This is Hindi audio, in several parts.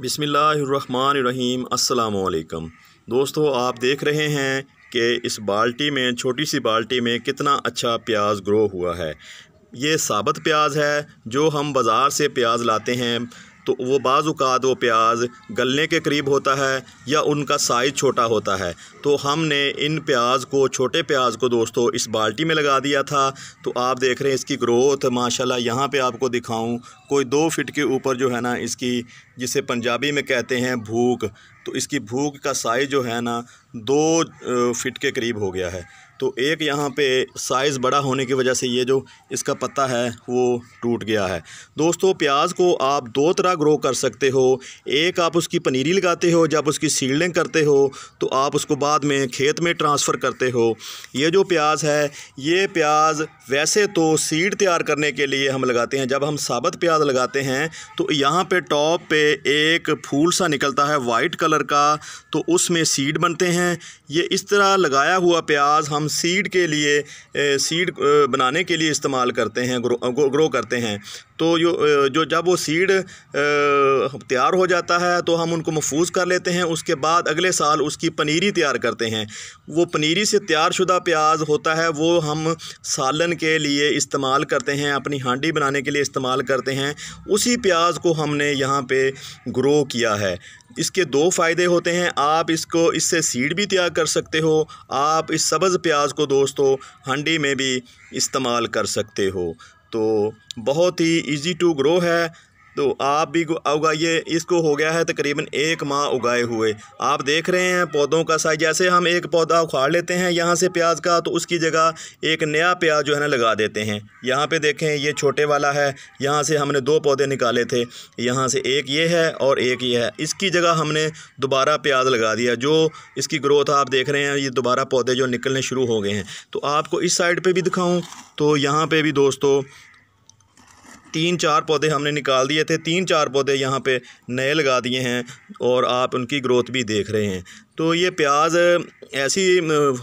बिसमीम् अल्लाम दोस्तों आप देख रहे हैं कि इस बाल्टी में छोटी सी बाल्टी में कितना अच्छा प्याज ग्रो हुआ है ये साबत प्याज है जो हम बाज़ार से प्याज लाते हैं तो वो बाज़ात वो प्याज गलने के करीब होता है या उनका साइज़ छोटा होता है तो हमने इन प्याज को छोटे प्याज को दोस्तों इस बाल्टी में लगा दिया था तो आप देख रहे हैं इसकी ग्रोथ माशाल्लाह यहाँ पे आपको दिखाऊं कोई दो फिट के ऊपर जो है ना इसकी जिसे पंजाबी में कहते हैं भूख तो इसकी भूख का साइज़ जो है ना दो फिट के करीब हो गया है तो एक यहाँ पे साइज़ बड़ा होने की वजह से ये जो इसका पत्ता है वो टूट गया है दोस्तों प्याज को आप दो तरह ग्रो कर सकते हो एक आप उसकी पनीरी लगाते हो जब उसकी सीडलिंग करते हो तो आप उसको बाद में खेत में ट्रांसफ़र करते हो ये जो प्याज है ये प्याज वैसे तो सीड तैयार करने के लिए हम लगाते हैं जब हम साबत प्याज लगाते हैं तो यहाँ पर टॉप पे एक फूल सा निकलता है वाइट कलर का तो उसमें सीड बनते हैं ये इस तरह लगाया हुआ प्याज हम हम सीड के लिए सीड बनाने के लिए इस्तेमाल करते हैं ग्रो ग्रो करते हैं तो जो जो जब वो सीड तैयार हो जाता है तो हम उनको महफूज कर लेते हैं उसके बाद अगले साल उसकी पनीरी तैयार करते हैं वो पनीरी से तैयार शुदा प्याज होता है वो हम सालन के लिए इस्तेमाल करते हैं अपनी हांडी बनाने के लिए इस्तेमाल करते हैं उसी प्याज को हमने यहाँ पे ग्रो किया है इसके दो फ़ायदे होते हैं आप इसको इससे सीड भी तैयार कर सकते हो आप इस सब्ज़ प्याज को दोस्तों हांडी में भी इस्तेमाल कर सकते हो तो बहुत ही ईजी टू ग्रो है तो आप भी उगाइए इसको हो गया है तकरीबन एक माह उगाए हुए आप देख रहे हैं पौधों का साइज जैसे हम एक पौधा उखाड़ लेते हैं यहाँ से प्याज का तो उसकी जगह एक नया प्याज जो है ना लगा देते हैं यहाँ पे देखें ये छोटे वाला है यहाँ से हमने दो पौधे निकाले थे यहाँ से एक ये है और एक ये है इसकी जगह हमने दोबारा प्याज लगा दिया जो इसकी ग्रोथ आप देख रहे हैं ये दोबारा पौधे जो निकलने शुरू हो गए हैं तो आपको इस साइड पर भी दिखाऊँ तो यहाँ पर भी दोस्तों तीन चार पौधे हमने निकाल दिए थे तीन चार पौधे यहाँ पे नए लगा दिए हैं और आप उनकी ग्रोथ भी देख रहे हैं तो ये प्याज ऐसी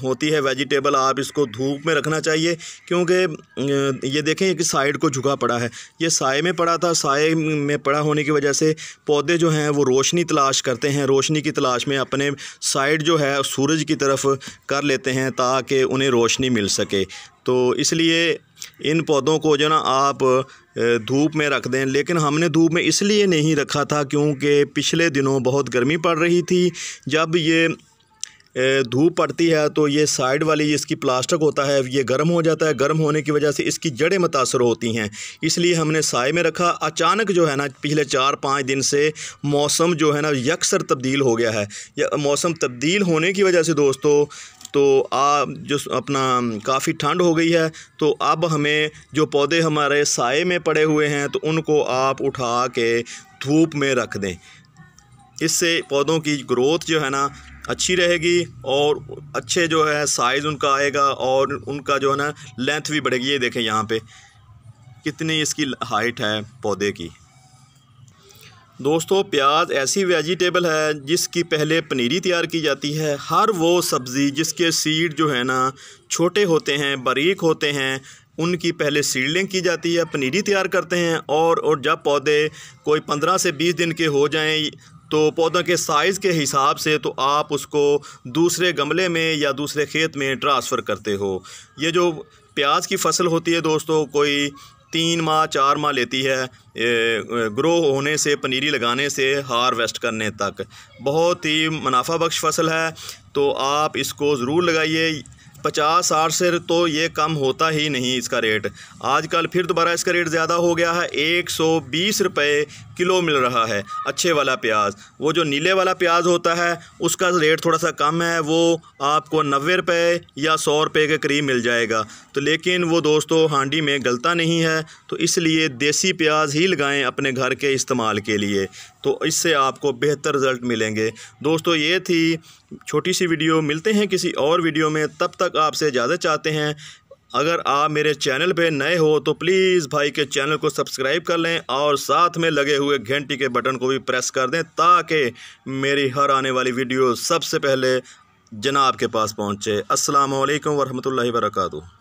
होती है वेजिटेबल आप इसको धूप में रखना चाहिए क्योंकि ये देखें कि साइड को झुका पड़ा है ये साय में पड़ा था साय में पड़ा होने की वजह से पौधे जो हैं वो रोशनी तलाश करते हैं रोशनी की तलाश में अपने साइड जो है सूरज की तरफ कर लेते हैं ताकि उन्हें रोशनी मिल सके तो इसलिए इन पौधों को जो ना आप धूप में रख दें लेकिन हमने धूप में इसलिए नहीं रखा था क्योंकि पिछले दिनों बहुत गर्मी पड़ रही थी जब ये धूप पड़ती है तो ये साइड वाली इसकी प्लास्टिक होता है ये गर्म हो जाता है गर्म होने की वजह से इसकी जड़ें मुतासर होती हैं इसलिए हमने साय में रखा अचानक जो है ना पिछले चार पाँच दिन से मौसम जो है ना यकसर तब्दील हो गया है मौसम तब्दील होने की वजह से दोस्तों तो आ जो अपना काफ़ी ठंड हो गई है तो अब हमें जो पौधे हमारे साय में पड़े हुए हैं तो उनको आप उठा के धूप में रख दें इससे पौधों की ग्रोथ जो है ना अच्छी रहेगी और अच्छे जो है साइज़ उनका आएगा और उनका जो है ना लेंथ भी बढ़ेगी ये देखें यहाँ पे कितनी इसकी हाइट है पौधे की दोस्तों प्याज ऐसी वेजिटेबल है जिसकी पहले पनीरी तैयार की जाती है हर वो सब्ज़ी जिसके सीड जो है ना छोटे होते हैं बारीक होते हैं उनकी पहले सीडलिंग की जाती है पनीरी तैयार करते हैं और और जब पौधे कोई पंद्रह से बीस दिन के हो जाएं तो पौधों के साइज़ के हिसाब से तो आप उसको दूसरे गमले में या दूसरे खेत में ट्रांसफ़र करते हो ये जो प्याज की फसल होती है दोस्तों कोई तीन माह चार माह लेती है ग्रो होने से पनीरी लगाने से हारवेस्ट करने तक बहुत ही मुनाफा बख्श फसल है तो आप इसको ज़रूर लगाइए पचास साठ से तो ये कम होता ही नहीं इसका रेट आजकल फिर दोबारा इसका रेट ज़्यादा हो गया है एक सौ बीस रुपये किलो मिल रहा है अच्छे वाला प्याज वो जो नीले वाला प्याज होता है उसका रेट थोड़ा सा कम है वो आपको नबे रुपये या सौ रुपये के करीब मिल जाएगा तो लेकिन वो दोस्तों हांडी में गलता नहीं है तो इसलिए देसी प्याज ही लगाएँ अपने घर के इस्तेमाल के लिए तो इससे आपको बेहतर रिज़ल्ट मिलेंगे दोस्तों ये थी छोटी सी वीडियो मिलते हैं किसी और वीडियो में तब तक आपसे इजाज़त चाहते हैं अगर आप मेरे चैनल पे नए हो तो प्लीज़ भाई के चैनल को सब्सक्राइब कर लें और साथ में लगे हुए घंटी के बटन को भी प्रेस कर दें ताकि मेरी हर आने वाली वीडियो सबसे पहले जनाब के पास पहुँचे असलकम वरहमल वर्का